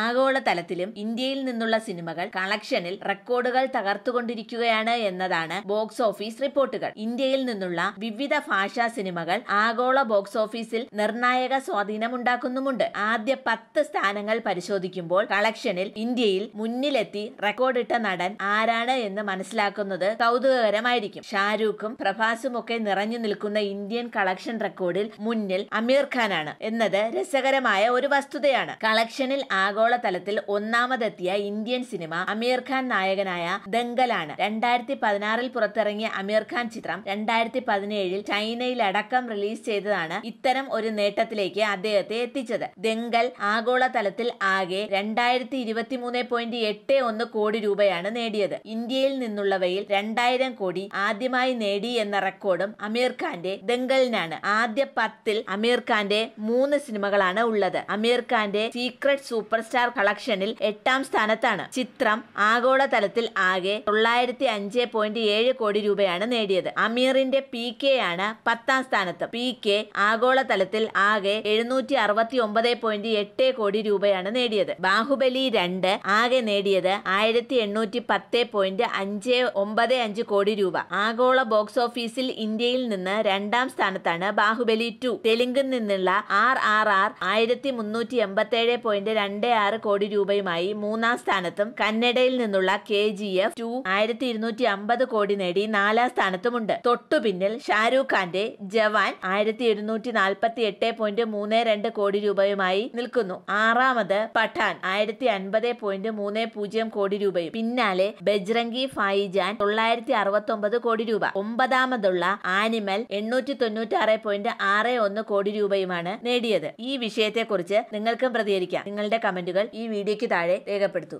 ആഗോളതലത്തിലും ഇന്ത്യയിൽ നിന്നുള്ള സിനിമകൾ കളക്ഷനിൽ റെക്കോർഡുകൾ തകർത്തുകൊണ്ടിരിക്കുകയാണ് എന്നതാണ് ബോക്സ് ഓഫീസ് റിപ്പോർട്ടുകൾ ഇന്ത്യയിൽ നിന്നുള്ള വിവിധ ഭാഷാ സിനിമകൾ ആഗോള ബോക്സ് ഓഫീസിൽ നിർണായക സ്വാധീനമുണ്ടാക്കുന്നുമുണ്ട് ആദ്യ പത്ത് സ്ഥാനങ്ങൾ പരിശോധിക്കുമ്പോൾ കളക്ഷനിൽ ഇന്ത്യയിൽ മുന്നിലെത്തി റെക്കോർഡിട്ട നടൻ ആരാണ് എന്ന് മനസ്സിലാക്കുന്നത് കൗതുകകരമായിരിക്കും ഷാരൂഖും പ്രഭാസും ഒക്കെ നിറഞ്ഞു നിൽക്കുന്ന ഇന്ത്യൻ കളക്ഷൻ റെക്കോർഡിൽ മുന്നിൽ അമീർ ഖാനാണ് എന്നത് രസകരമായ ഒരു വസ്തുതയാണ് കളക്ഷനിൽ ആ ആഗോളതലത്തിൽ ഒന്നാമതെത്തിയ ഇന്ത്യൻ സിനിമ അമീർ ഖാൻ നായകനായ ദംഗലാണ് രണ്ടായിരത്തി പതിനാറിൽ പുറത്തിറങ്ങിയ അമീർ ഖാൻ ചിത്രം രണ്ടായിരത്തി പതിനേഴിൽ ചൈനയിലടക്കം റിലീസ് ചെയ്തതാണ് ഇത്തരം ഒരു നേട്ടത്തിലേക്ക് അദ്ദേഹത്തെ എത്തിച്ചത് ദംഗൽ ആഗോളതലത്തിൽ ആകെ രണ്ടായിരത്തി ഇരുപത്തി മൂന്ന് പോയിന്റ് എട്ട് ഒന്ന് കോടി രൂപയാണ് നേടിയത് ഇന്ത്യയിൽ നിന്നുള്ളവയിൽ രണ്ടായിരം കോടി ആദ്യമായി നേടി എന്ന റെക്കോർഡും അമീർ ഖാന്റെ ദംഗലിനാണ് ആദ്യ പത്തിൽ അമീർ ഖാന്റെ മൂന്ന് സിനിമകളാണ് ഉള്ളത് അമീർ ഖാന്റെ സീക്രട്ട് സൂപ്പർ സൂപ്പർ സ്റ്റാർ കളക്ഷനിൽ എട്ടാം സ്ഥാനത്താണ് ചിത്രം ആഗോളതലത്തിൽ ആകെ തൊള്ളായിരത്തി അഞ്ച് പോയിന്റ് ഏഴ് കോടി രൂപയാണ് നേടിയത് അമീറിന്റെ പി കെ ആണ് പത്താം സ്ഥാനത്ത് പി കെ ആഗോളതലത്തിൽ ആകെ എഴുന്നൂറ്റി അറുപത്തി ഒമ്പത് പോയിന്റ് എട്ട് കോടി രൂപയാണ് നേടിയത് ബാഹുബലി രണ്ട് ആകെ നേടിയത് ആയിരത്തി എണ്ണൂറ്റി പത്ത് പോയിന്റ് അഞ്ച് ഒമ്പത് അഞ്ച് കോടി രൂപ ആഗോള ബോക്സ് ഓഫീസിൽ ഇന്ത്യയിൽ നിന്ന് രണ്ടാം സ്ഥാനത്താണ് ബാഹുബലി ടു തെലുങ്കിൽ നിന്നുള്ള ആർ ആർ ആർ ആയിരത്തി മുന്നൂറ്റി എൺപത്തി ഏഴ് പോയിന്റ് രണ്ട് ആറ് കോടി രൂപയുമായി മൂന്നാം സ്ഥാനത്തും കന്നഡയിൽ നിന്നുള്ള കെ ജി എഫ് ടു ആയിരത്തി ഇരുന്നൂറ്റി അമ്പത് കോടി നേടി നാലാം സ്ഥാനത്തുമുണ്ട് തൊട്ടു പിന്നിൽ ഷാരൂഖ് ഖാന്റെ ജവാൻ ആയിരത്തി എഴുന്നൂറ്റി നാൽപ്പത്തി എട്ട് പോയിന്റ് മൂന്ന് രണ്ട് കോടി രൂപയുമായി നിൽക്കുന്നു ആറാമത് പഠാൻ ആയിരത്തി അൻപത് പോയിന്റ് മൂന്ന് പൂജ്യം കോടി രൂപയും പിന്നാലെ ബജ്രംഗി ഫായിജാൻ തൊള്ളായിരത്തി അറുപത്തി ഒമ്പത് കോടി രൂപ ഒമ്പതാമതുള്ള ആനിമൽ എണ്ണൂറ്റി തൊണ്ണൂറ്റി ആറ് പോയിന്റ് ആറ് ഒന്ന് കോടി രൂപയുമാണ് നേടിയത് ഈ വിഷയത്തെക്കുറിച്ച് നിങ്ങൾക്കും പ്രതികരിക്കാം നിങ്ങളുടെ കമന്റ് കമന്റുകൾ ഈ വീഡിയോയ്ക്ക് താഴെ രേഖപ്പെടുത്തും